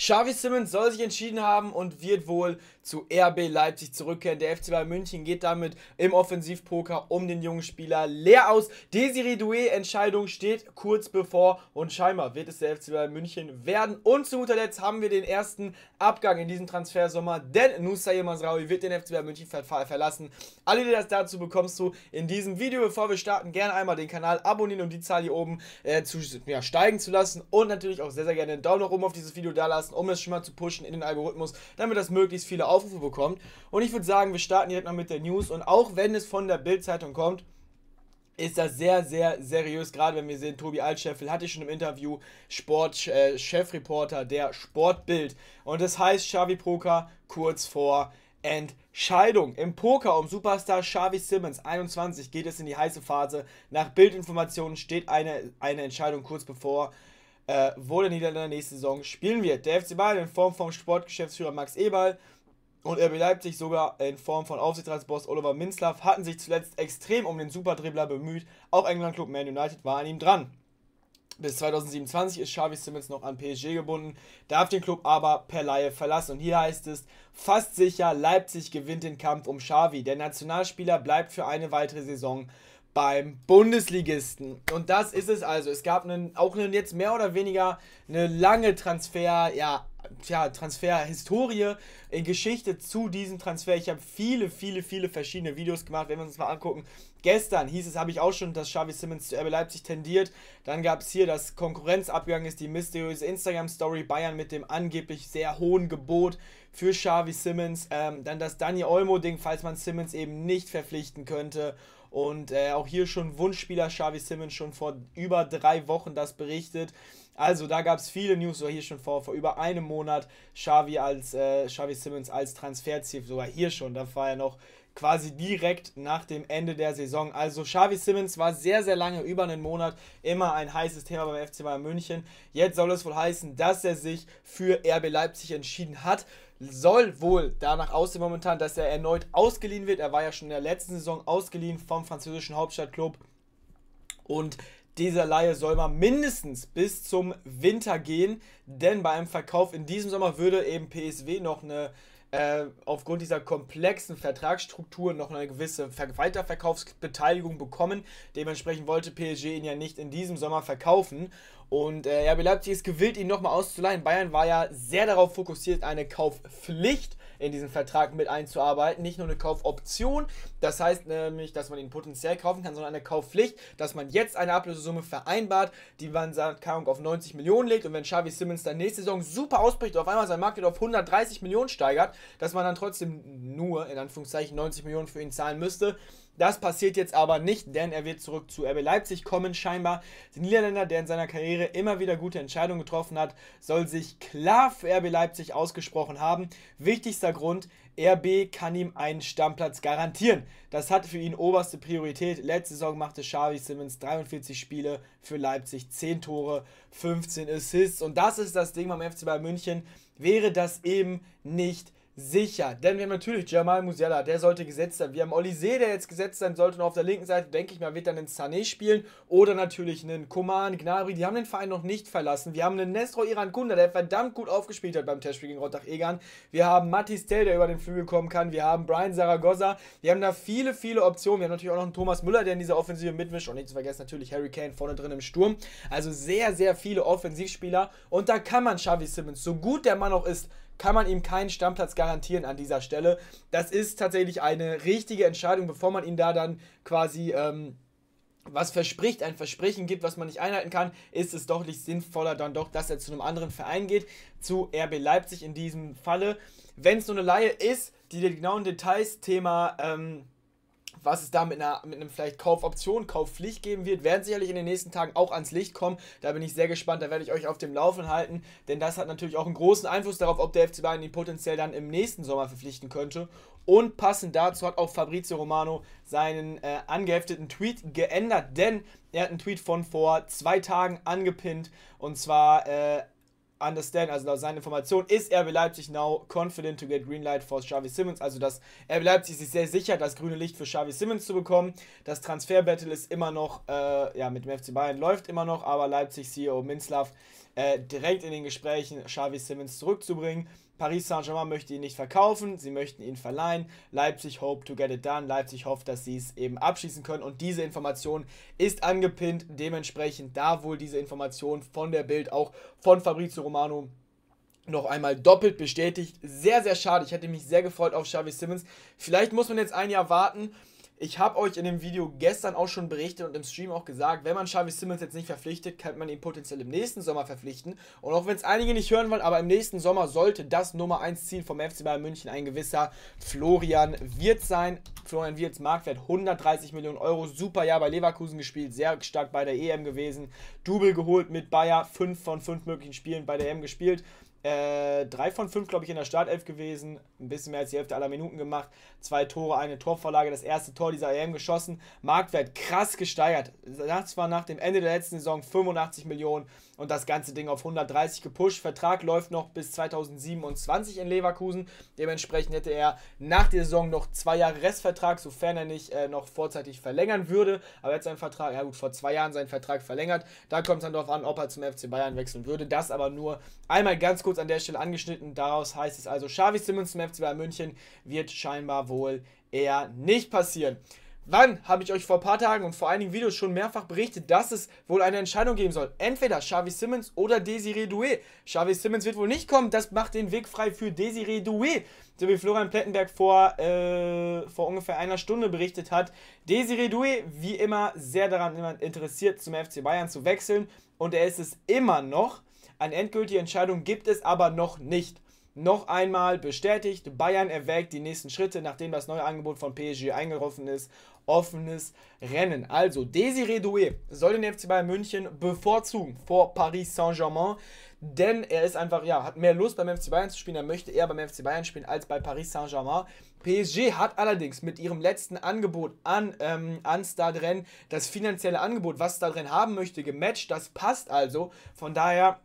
Xavi Simmons soll sich entschieden haben und wird wohl zu RB Leipzig zurückkehren. Der FC Bayern München geht damit im Offensivpoker um den jungen Spieler leer aus. Desiré Doué Entscheidung steht kurz bevor und scheinbar wird es der FC Bayern München werden. Und zu guter Letzt haben wir den ersten Abgang in diesem Transfersommer, denn Nusaye Masraoui wird den FC Bayern München ver verlassen. Alle Details dazu bekommst du in diesem Video. Bevor wir starten, gerne einmal den Kanal abonnieren, um die Zahl hier oben äh, zu, ja, steigen zu lassen und natürlich auch sehr, sehr gerne einen Daumen nach oben auf dieses Video da lassen lassen, um es schon mal zu pushen in den Algorithmus, damit das möglichst viele Aufrufe bekommt. Und ich würde sagen, wir starten direkt mal mit der News. Und auch wenn es von der Bild-Zeitung kommt, ist das sehr, sehr seriös. Gerade wenn wir sehen, Tobi Altscheffel hatte ich schon im Interview, Sport-Chefreporter äh, der Sportbild. Und das heißt, Xavi Proka kurz vor Entscheidung. Im Poker um Superstar Xavi Simmons 21 geht es in die heiße Phase. Nach Bildinformationen steht eine, eine Entscheidung kurz bevor äh, wo der Niederländer nächste Saison spielen wird. Der FC Bayern in Form von Sportgeschäftsführer Max Eberl und RB Leipzig sogar in Form von Aufsichtsratsboss Oliver Minzlaff hatten sich zuletzt extrem um den Superdribbler bemüht. Auch England-Club Man United war an ihm dran. Bis 2027 ist Xavi Simmons noch an PSG gebunden, darf den Club aber per Laie verlassen. Und hier heißt es, fast sicher, Leipzig gewinnt den Kampf um Xavi. Der Nationalspieler bleibt für eine weitere Saison beim Bundesligisten. Und das ist es also. Es gab einen, auch einen jetzt mehr oder weniger eine lange Transfer, ja, tja, Transferhistorie, Geschichte zu diesem Transfer. Ich habe viele, viele, viele verschiedene Videos gemacht, wenn wir uns das mal angucken. Gestern hieß es, habe ich auch schon, dass Xavi Simmons zu RB Leipzig tendiert. Dann gab es hier, dass Konkurrenz abgegangen ist, die mysteriöse Instagram-Story Bayern mit dem angeblich sehr hohen Gebot für Xavi Simmons. Ähm, dann das Dani Olmo-Ding, falls man Simmons eben nicht verpflichten könnte. Und äh, auch hier schon Wunschspieler Xavi Simmons schon vor über drei Wochen das berichtet. Also da gab es viele News, sogar hier schon vor, vor über einem Monat Xavi als äh, Xavi Simmons als Transferziel, sogar hier schon, da war ja noch quasi direkt nach dem Ende der Saison. Also Xavi Simmons war sehr, sehr lange, über einen Monat, immer ein heißes Thema beim FC Bayern München. Jetzt soll es wohl heißen, dass er sich für RB Leipzig entschieden hat soll wohl danach aussehen momentan, dass er erneut ausgeliehen wird. Er war ja schon in der letzten Saison ausgeliehen vom französischen Hauptstadtklub. Und dieser Laie soll mal mindestens bis zum Winter gehen, denn bei einem Verkauf in diesem Sommer würde eben PSW noch eine äh, aufgrund dieser komplexen Vertragsstruktur noch eine gewisse Weiterverkaufsbeteiligung bekommen. Dementsprechend wollte PSG ihn ja nicht in diesem Sommer verkaufen. Und äh, RB Leipzig ist gewillt, ihn nochmal auszuleihen. Bayern war ja sehr darauf fokussiert, eine Kaufpflicht in diesen Vertrag mit einzuarbeiten. Nicht nur eine Kaufoption, das heißt nämlich, dass man ihn potenziell kaufen kann, sondern eine Kaufpflicht, dass man jetzt eine Ablösesumme vereinbart, die man sagt, Kaung auf 90 Millionen legt und wenn Xavi Simmons dann nächste Saison super ausbricht, und auf einmal sein Marktwert auf 130 Millionen steigert, dass man dann trotzdem nur in Anführungszeichen 90 Millionen für ihn zahlen müsste. Das passiert jetzt aber nicht, denn er wird zurück zu RB Leipzig kommen scheinbar. Der Niederländer, der in seiner Karriere immer wieder gute Entscheidungen getroffen hat, soll sich klar für RB Leipzig ausgesprochen haben. Wichtigster Grund, RB kann ihm einen Stammplatz garantieren. Das hat für ihn oberste Priorität. Letzte Saison machte Xavi Simmons 43 Spiele für Leipzig, 10 Tore, 15 Assists. Und das ist das Ding beim FC Bayern München. Wäre das eben nicht möglich sicher. Denn wir haben natürlich Jamal Musiala, der sollte gesetzt sein. Wir haben Olise, der jetzt gesetzt sein sollte. Und auf der linken Seite, denke ich mal, wird dann einen Sané spielen. Oder natürlich einen Koman, Gnabry. Die haben den Verein noch nicht verlassen. Wir haben einen Nestor Iran Kunda, der verdammt gut aufgespielt hat beim Testspiel gegen Rottach Egan. Wir haben Matis Tell, der über den Flügel kommen kann. Wir haben Brian Zaragoza. Wir haben da viele, viele Optionen. Wir haben natürlich auch noch einen Thomas Müller, der in dieser Offensive mitmischt. Und nicht zu vergessen natürlich Harry Kane vorne drin im Sturm. Also sehr, sehr viele Offensivspieler. Und da kann man Xavi Simmons, so gut der Mann auch ist, kann man ihm keinen Stammplatz garantieren an dieser Stelle. Das ist tatsächlich eine richtige Entscheidung, bevor man ihn da dann quasi... Ähm, was verspricht, ein Versprechen gibt, was man nicht einhalten kann, ist es doch nicht sinnvoller dann doch, dass er zu einem anderen Verein geht, zu RB Leipzig in diesem Falle. Wenn es nur eine Laie ist, die genauen Details, Thema ähm, was es da mit, einer, mit einem vielleicht Kaufoption, Kaufpflicht geben wird, werden sicherlich in den nächsten Tagen auch ans Licht kommen. Da bin ich sehr gespannt, da werde ich euch auf dem Laufen halten, denn das hat natürlich auch einen großen Einfluss darauf, ob der FC Bayern ihn potenziell dann im nächsten Sommer verpflichten könnte. Und passend dazu hat auch Fabrizio Romano seinen äh, angehefteten Tweet geändert, denn er hat einen Tweet von vor zwei Tagen angepinnt und zwar äh, understand, also laut seinen Informationen, ist RB Leipzig now confident to get green light for Xavi Simmons. Also, dass RB Leipzig sich sehr sicher, das grüne Licht für Xavi Simmons zu bekommen. Das Transfer-Battle ist immer noch, äh, ja, mit dem FC Bayern läuft immer noch, aber Leipzig CEO Minslav äh, direkt in den Gesprächen, Xavi Simmons zurückzubringen. Paris Saint-Germain möchte ihn nicht verkaufen, sie möchten ihn verleihen. Leipzig hope to get it done. Leipzig hofft, dass sie es eben abschließen können. Und diese Information ist angepinnt. Dementsprechend da wohl diese Information von der Bild, auch von Fabrizio Romano noch einmal doppelt bestätigt. Sehr, sehr schade. Ich hätte mich sehr gefreut auf Xavi Simmons. Vielleicht muss man jetzt ein Jahr warten ich habe euch in dem Video gestern auch schon berichtet und im Stream auch gesagt, wenn man Xavi Simmons jetzt nicht verpflichtet, kann man ihn potenziell im nächsten Sommer verpflichten. Und auch wenn es einige nicht hören wollen, aber im nächsten Sommer sollte das Nummer 1 Ziel vom FC Bayern München ein gewisser Florian Wirtz sein. Florian Wirtz Marktwert 130 Millionen Euro, super Jahr bei Leverkusen gespielt, sehr stark bei der EM gewesen, Double geholt mit Bayer, 5 von 5 möglichen Spielen bei der EM gespielt. Äh, drei von fünf, glaube ich, in der Startelf gewesen. Ein bisschen mehr als die Hälfte aller Minuten gemacht. Zwei Tore, eine Torvorlage, das erste Tor dieser EM geschossen. Marktwert krass gesteigert. Das war nach dem Ende der letzten Saison 85 Millionen und das ganze Ding auf 130 gepusht. Vertrag läuft noch bis 2027 in Leverkusen. Dementsprechend hätte er nach der Saison noch zwei Jahre Restvertrag, sofern er nicht äh, noch vorzeitig verlängern würde. Aber jetzt seinen Vertrag, ja gut, vor zwei Jahren seinen Vertrag verlängert. Da kommt es dann darauf an, ob er zum FC Bayern wechseln würde. Das aber nur einmal ganz kurz an der Stelle angeschnitten. Daraus heißt es also, Xavi Simmons zum FC Bayern München wird scheinbar wohl eher nicht passieren. Wann habe ich euch vor ein paar Tagen und vor einigen Videos schon mehrfach berichtet, dass es wohl eine Entscheidung geben soll? Entweder Xavi Simmons oder Desiree Doué. Xavi Simmons wird wohl nicht kommen, das macht den Weg frei für Desiree Doué, so wie Florian Plettenberg vor, äh, vor ungefähr einer Stunde berichtet hat. Desiree Doué, wie immer, sehr daran interessiert, zum FC Bayern zu wechseln und er ist es immer noch. Eine endgültige Entscheidung gibt es aber noch nicht. Noch einmal bestätigt, Bayern erwägt die nächsten Schritte, nachdem das neue Angebot von PSG eingerufen ist. Offenes Rennen. Also, Desiré Doué soll den FC Bayern München bevorzugen vor Paris Saint-Germain, denn er ist einfach, ja, hat mehr Lust beim FC Bayern zu spielen, er möchte eher beim FC Bayern spielen als bei Paris Saint-Germain. PSG hat allerdings mit ihrem letzten Angebot an, ähm, an Stadren das finanzielle Angebot, was Stadren haben möchte, gematcht. Das passt also. Von daher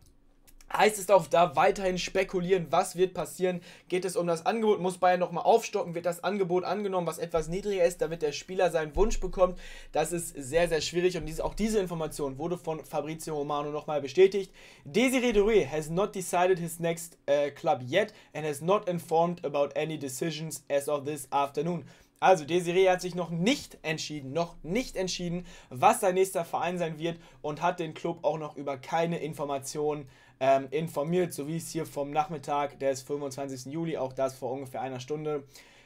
heißt es auch da weiterhin spekulieren, was wird passieren? Geht es um das Angebot? Muss Bayern nochmal aufstocken? Wird das Angebot angenommen, was etwas niedriger ist, damit der Spieler seinen Wunsch bekommt? Das ist sehr, sehr schwierig und dies, auch diese Information wurde von Fabrizio Romano nochmal bestätigt. Desiree Doué has not decided his next uh, club yet and has not informed about any decisions as of this afternoon. Also Desiree hat sich noch nicht entschieden, noch nicht entschieden, was sein nächster Verein sein wird und hat den Club auch noch über keine Informationen ähm, informiert, so wie es hier vom Nachmittag des 25. Juli, auch das vor ungefähr einer Stunde,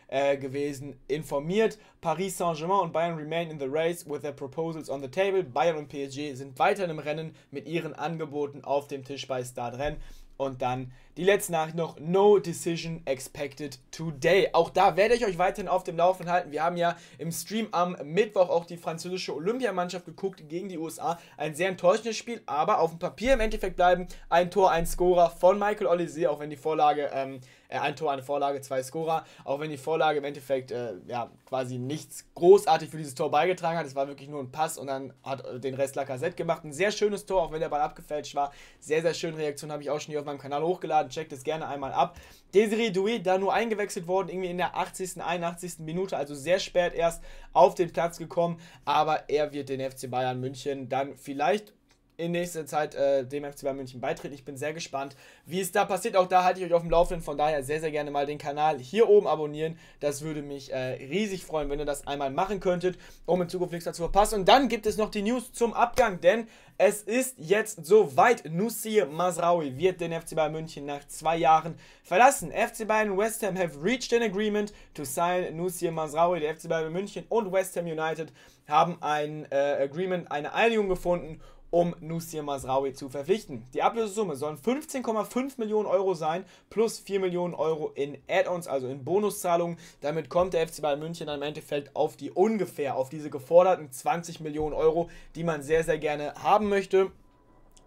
äh, gewesen, informiert. Paris Saint-Germain und Bayern remain in the race with their proposals on the table. Bayern und PSG sind weiter im Rennen mit ihren Angeboten auf dem Tisch bei Stade Rennes. Und dann die letzte Nachricht noch, no decision expected today. Auch da werde ich euch weiterhin auf dem Laufenden halten. Wir haben ja im Stream am Mittwoch auch die französische Olympiamannschaft geguckt gegen die USA. Ein sehr enttäuschendes Spiel, aber auf dem Papier im Endeffekt bleiben ein Tor, ein Scorer von Michael Olise, auch wenn die Vorlage, ähm, äh, ein Tor, eine Vorlage, zwei Scorer, auch wenn die Vorlage im Endeffekt äh, ja, quasi nichts großartig für dieses Tor beigetragen hat. Es war wirklich nur ein Pass und dann hat äh, den Rest Lacazette gemacht. Ein sehr schönes Tor, auch wenn der Ball abgefälscht war. Sehr, sehr schöne Reaktion habe ich auch schon hier auf meinem Kanal hochgeladen. Kandidaten, checkt es gerne einmal ab. Desiree Doué, da nur eingewechselt worden, irgendwie in der 80., 81. Minute, also sehr spät erst auf den Platz gekommen, aber er wird den FC Bayern München dann vielleicht in nächster Zeit äh, dem FC Bayern München beitreten. Ich bin sehr gespannt, wie es da passiert. Auch da halte ich euch auf dem Laufenden. Von daher sehr, sehr gerne mal den Kanal hier oben abonnieren. Das würde mich äh, riesig freuen, wenn ihr das einmal machen könntet, um in Zukunft nichts dazu verpassen. Und dann gibt es noch die News zum Abgang, denn es ist jetzt soweit. Nusir Masraoui wird den FC Bayern München nach zwei Jahren verlassen. FC Bayern und West Ham have reached an agreement to sign Nussi Masraoui. Der FC Bayern München und West Ham United haben ein äh, Agreement, eine Einigung gefunden um Nusir Masraoui zu verpflichten. Die Ablösesumme sollen 15,5 Millionen Euro sein, plus 4 Millionen Euro in Add-ons, also in Bonuszahlungen. Damit kommt der FC Bayern München dann im Endeffekt auf die ungefähr, auf diese geforderten 20 Millionen Euro, die man sehr, sehr gerne haben möchte.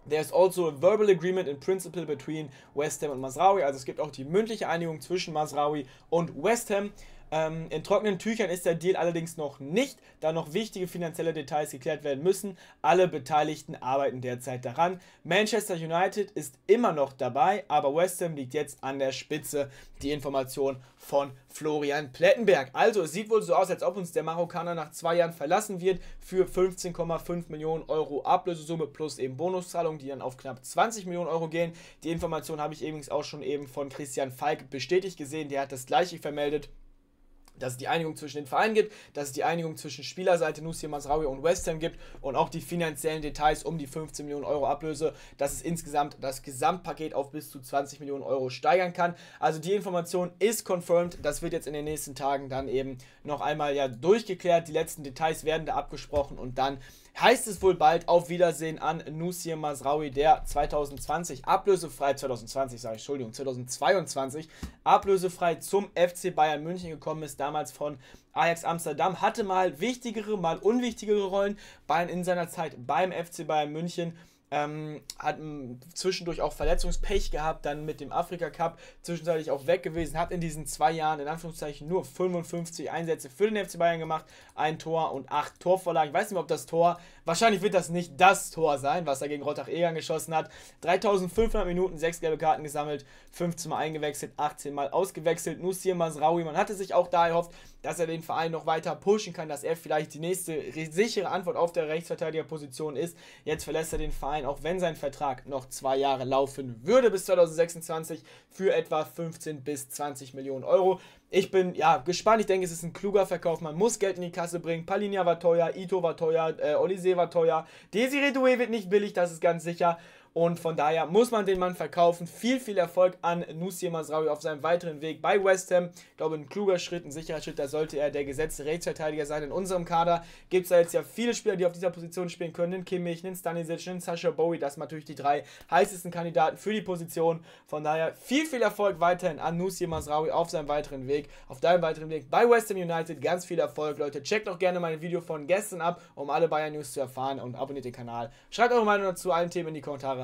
There is also a verbal agreement in principle between West Ham und Masraoui. Also es gibt auch die mündliche Einigung zwischen Masraoui und West Ham. Ähm, in trockenen Tüchern ist der Deal allerdings noch nicht, da noch wichtige finanzielle Details geklärt werden müssen. Alle Beteiligten arbeiten derzeit daran. Manchester United ist immer noch dabei, aber West Ham liegt jetzt an der Spitze. Die Information von Florian Plettenberg. Also es sieht wohl so aus, als ob uns der Marokkaner nach zwei Jahren verlassen wird für 15,5 Millionen Euro Ablösesumme plus eben Bonuszahlungen, die dann auf knapp 20 Millionen Euro gehen. Die Information habe ich übrigens auch schon eben von Christian Falk bestätigt gesehen. Der hat das gleiche vermeldet dass es die Einigung zwischen den Vereinen gibt, dass es die Einigung zwischen Spielerseite Nusir Masraoui und West Ham gibt und auch die finanziellen Details um die 15 Millionen Euro Ablöse, dass es insgesamt das Gesamtpaket auf bis zu 20 Millionen Euro steigern kann. Also die Information ist confirmed, das wird jetzt in den nächsten Tagen dann eben noch einmal ja durchgeklärt, die letzten Details werden da abgesprochen und dann heißt es wohl bald auf Wiedersehen an Nusir Masraoui, der 2020 ablösefrei, 2020 sage ich, Entschuldigung, 2022 ablösefrei zum FC Bayern München gekommen ist, damals von Ajax Amsterdam, hatte mal wichtigere, mal unwichtigere Rollen, Bayern in seiner Zeit beim FC Bayern München ähm, hat zwischendurch auch Verletzungspech gehabt, dann mit dem Afrika Cup zwischenzeitlich auch weg gewesen, hat in diesen zwei Jahren in Anführungszeichen nur 55 Einsätze für den FC Bayern gemacht, ein Tor und acht Torvorlagen. Ich weiß nicht, ob das Tor, wahrscheinlich wird das nicht das Tor sein, was er gegen Rottach Egan geschossen hat. 3500 Minuten, sechs gelbe Karten gesammelt, 15 Mal eingewechselt, 18 Mal ausgewechselt. Nusir Masraoui, man hatte sich auch da erhofft, dass er den Verein noch weiter pushen kann, dass er vielleicht die nächste sichere Antwort auf der Rechtsverteidigerposition ist. Jetzt verlässt er den Verein, auch wenn sein Vertrag noch zwei Jahre laufen würde bis 2026 für etwa 15 bis 20 Millionen Euro. Ich bin ja gespannt. Ich denke, es ist ein kluger Verkauf. Man muss Geld in die Kasse bringen. Palinia war teuer, Ito war teuer, äh, Olise war teuer, Desiree Doué wird nicht billig, das ist ganz sicher. Und von daher muss man den Mann verkaufen. Viel, viel Erfolg an Nusir Masraoui auf seinem weiteren Weg bei West Ham. Ich glaube, ein kluger Schritt, ein sicherer Schritt. Da sollte er der gesetzte Rechtsverteidiger sein. In unserem Kader gibt es da jetzt ja viele Spieler, die auf dieser Position spielen können. Den Kimmich, den Stanisic, den Sascha Bowie. Das sind natürlich die drei heißesten Kandidaten für die Position. Von daher viel, viel Erfolg weiterhin an Nusir Masraoui auf seinem weiteren Weg. Auf deinem weiteren Weg bei West Ham United. Ganz viel Erfolg, Leute. Checkt auch gerne mein Video von gestern ab, um alle Bayern News zu erfahren und abonniert den Kanal. Schreibt eure Meinung zu allen Themen in die Kommentare